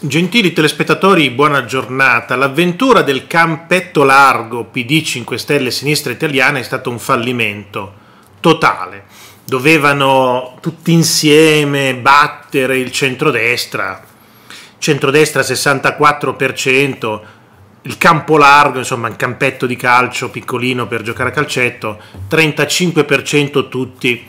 Gentili telespettatori, buona giornata. L'avventura del campetto largo PD 5 Stelle Sinistra Italiana è stato un fallimento totale. Dovevano tutti insieme battere il centrodestra, centrodestra 64%, il campo largo, insomma un campetto di calcio piccolino per giocare a calcetto, 35% tutti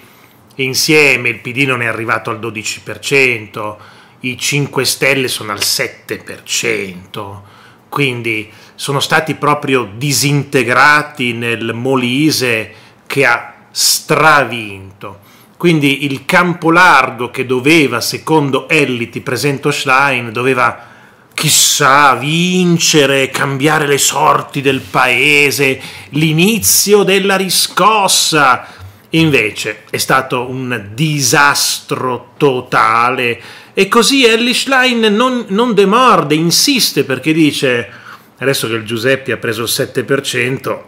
insieme, il PD non è arrivato al 12% i 5 Stelle sono al 7%, quindi sono stati proprio disintegrati nel Molise che ha stravinto. Quindi il campo largo che doveva, secondo Elli, ti presento Schlein, doveva chissà vincere, cambiare le sorti del paese, l'inizio della riscossa. Invece è stato un disastro totale e così Ellie Schlein non, non demorde, insiste perché dice, adesso che il Giuseppe ha preso il 7%,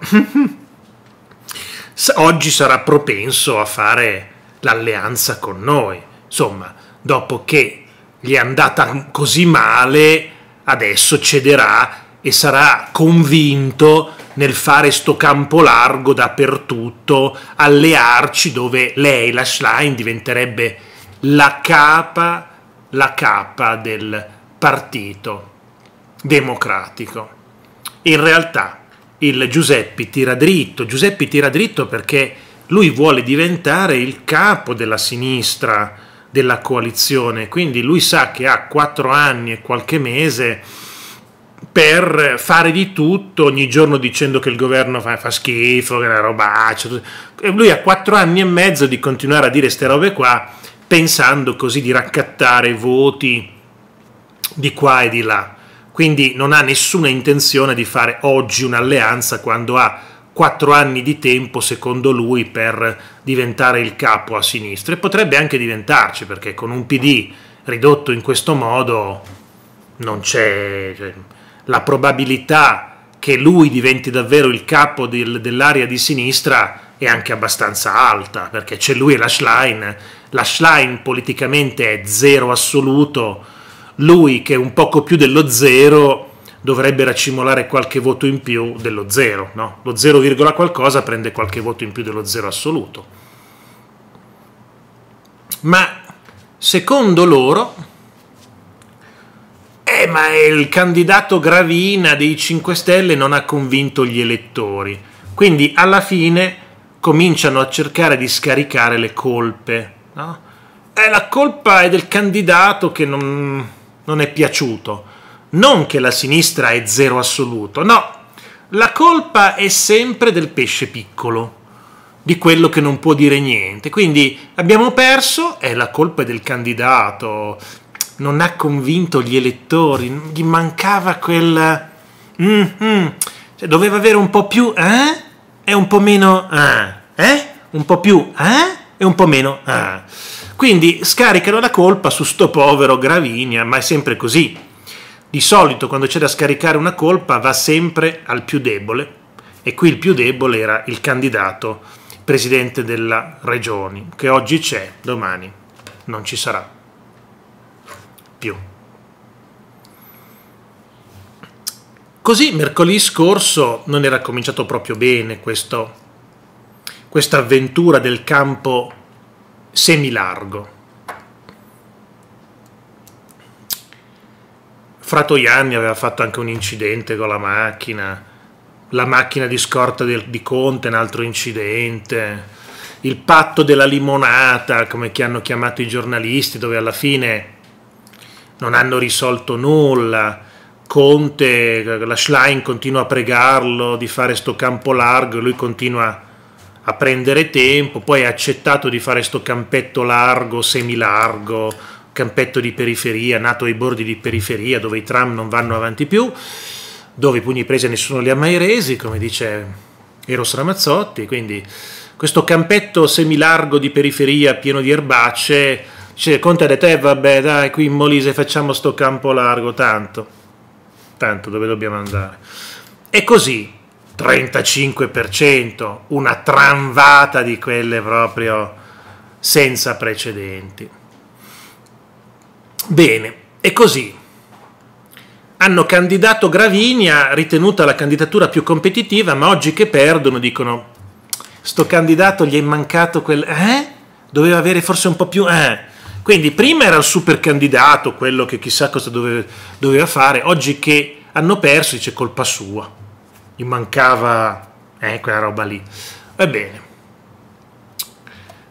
oggi sarà propenso a fare l'alleanza con noi. Insomma, dopo che gli è andata così male, adesso cederà e sarà convinto nel fare sto campo largo dappertutto, allearci dove lei, la Schlein, diventerebbe la capa la capa del Partito Democratico. In realtà il Giuseppe tira dritto, Giuseppe tira dritto perché lui vuole diventare il capo della sinistra della coalizione, quindi lui sa che ha quattro anni e qualche mese per fare di tutto ogni giorno dicendo che il governo fa, fa schifo, che è una roba... E lui ha quattro anni e mezzo di continuare a dire queste robe qua pensando così di raccattare voti di qua e di là. Quindi non ha nessuna intenzione di fare oggi un'alleanza quando ha quattro anni di tempo, secondo lui, per diventare il capo a sinistra. E potrebbe anche diventarci, perché con un PD ridotto in questo modo non c'è cioè, la probabilità che lui diventi davvero il capo del, dell'area di sinistra è anche abbastanza alta, perché c'è lui e la Schlein, la Schlein politicamente è zero assoluto, lui che è un poco più dello zero dovrebbe racimolare qualche voto in più dello zero, no? lo 0, qualcosa prende qualche voto in più dello zero assoluto. Ma secondo loro, eh ma il candidato Gravina dei 5 Stelle non ha convinto gli elettori, quindi alla fine cominciano a cercare di scaricare le colpe. No? Eh, la colpa è del candidato che non, non è piaciuto. Non che la sinistra è zero assoluto, no. La colpa è sempre del pesce piccolo, di quello che non può dire niente. Quindi abbiamo perso, è la colpa del candidato, non ha convinto gli elettori, gli mancava quel... Mm-hmm. Cioè, doveva avere un po' più... Eh? è un po' meno ah, eh? un po' più eh? e un po' meno ah. Quindi scaricano la colpa su sto povero Gravinia, ma è sempre così. Di solito quando c'è da scaricare una colpa va sempre al più debole e qui il più debole era il candidato presidente della regione, che oggi c'è, domani non ci sarà più. Così mercoledì scorso non era cominciato proprio bene questo, questa avventura del campo semilargo. Fratoianni aveva fatto anche un incidente con la macchina, la macchina di scorta del, di Conte, un altro incidente, il patto della limonata, come che hanno chiamato i giornalisti, dove alla fine non hanno risolto nulla Conte, la Schlein continua a pregarlo di fare sto campo largo, lui continua a prendere tempo, poi ha accettato di fare sto campetto largo, semilargo, campetto di periferia, nato ai bordi di periferia dove i tram non vanno avanti più, dove i pugni presi nessuno li ha mai resi, come dice Eros Ramazzotti, quindi questo campetto semilargo di periferia pieno di erbacce, cioè, Conte ha detto, eh vabbè dai, qui in Molise facciamo sto campo largo tanto tanto dove dobbiamo andare. E così 35%, una tramvata di quelle proprio senza precedenti. Bene, e così hanno candidato Gravinia, ritenuta la candidatura più competitiva, ma oggi che perdono dicono sto candidato gli è mancato quel eh? Doveva avere forse un po' più eh? Quindi prima era il super candidato, quello che chissà cosa doveva, doveva fare, oggi che hanno perso dice colpa sua, gli mancava eh, quella roba lì. Va bene,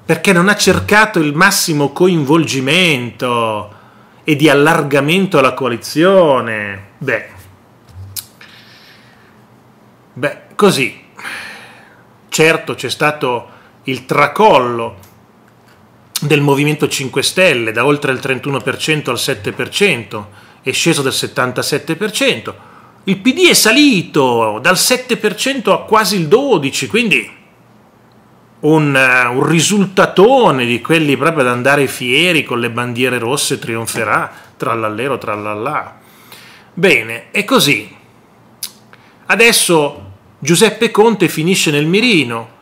perché non ha cercato il massimo coinvolgimento e di allargamento alla coalizione. Beh, beh così, certo c'è stato il tracollo del Movimento 5 Stelle, da oltre il 31% al 7%, è sceso del 77%, il PD è salito dal 7% a quasi il 12%, quindi un, eh, un risultatone di quelli proprio ad andare fieri con le bandiere rosse trionferà, tra l'allero, tra trallallà. Bene, è così. Adesso Giuseppe Conte finisce nel mirino,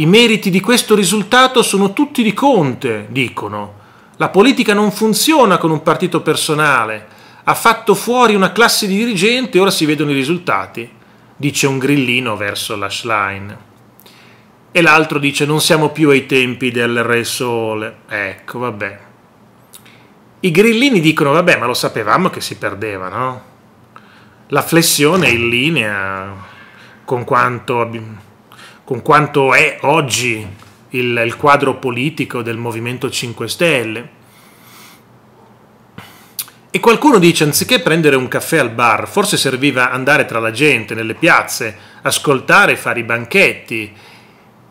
i meriti di questo risultato sono tutti di Conte, dicono. La politica non funziona con un partito personale. Ha fatto fuori una classe di dirigenti e ora si vedono i risultati, dice un grillino verso la Schlein. E l'altro dice non siamo più ai tempi del Re Sole. Ecco, vabbè. I grillini dicono vabbè, ma lo sapevamo che si perdeva, no? La flessione è in linea con quanto con quanto è oggi il, il quadro politico del Movimento 5 Stelle. E qualcuno dice, anziché prendere un caffè al bar, forse serviva andare tra la gente, nelle piazze, ascoltare, fare i banchetti.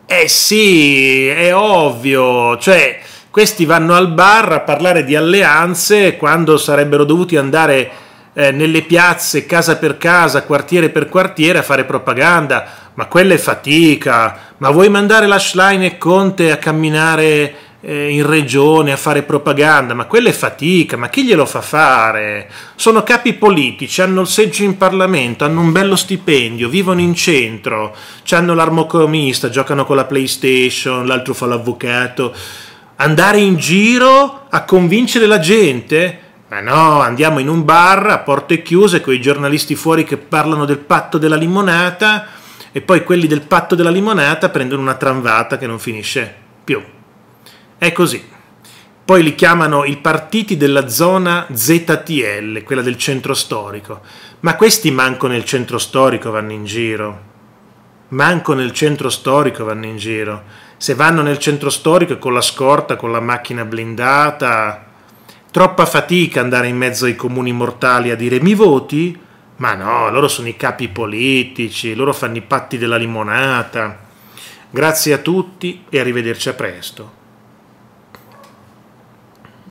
Eh sì, è ovvio, cioè questi vanno al bar a parlare di alleanze quando sarebbero dovuti andare eh, nelle piazze, casa per casa, quartiere per quartiere a fare propaganda ma quella è fatica, ma vuoi mandare Lashline e Conte a camminare eh, in regione a fare propaganda, ma quella è fatica, ma chi glielo fa fare? Sono capi politici, hanno il seggio in Parlamento, hanno un bello stipendio, vivono in centro, hanno l'armocomista, giocano con la PlayStation, l'altro fa l'avvocato. Andare in giro a convincere la gente? Ma no, andiamo in un bar a porte chiuse con i giornalisti fuori che parlano del patto della limonata e poi quelli del patto della limonata prendono una tramvata che non finisce più. È così. Poi li chiamano i partiti della zona ZTL, quella del centro storico. Ma questi manco nel centro storico vanno in giro. Manco nel centro storico vanno in giro. Se vanno nel centro storico con la scorta, con la macchina blindata, troppa fatica andare in mezzo ai comuni mortali a dire mi voti? Ma no, loro sono i capi politici, loro fanno i patti della limonata. Grazie a tutti e arrivederci a presto.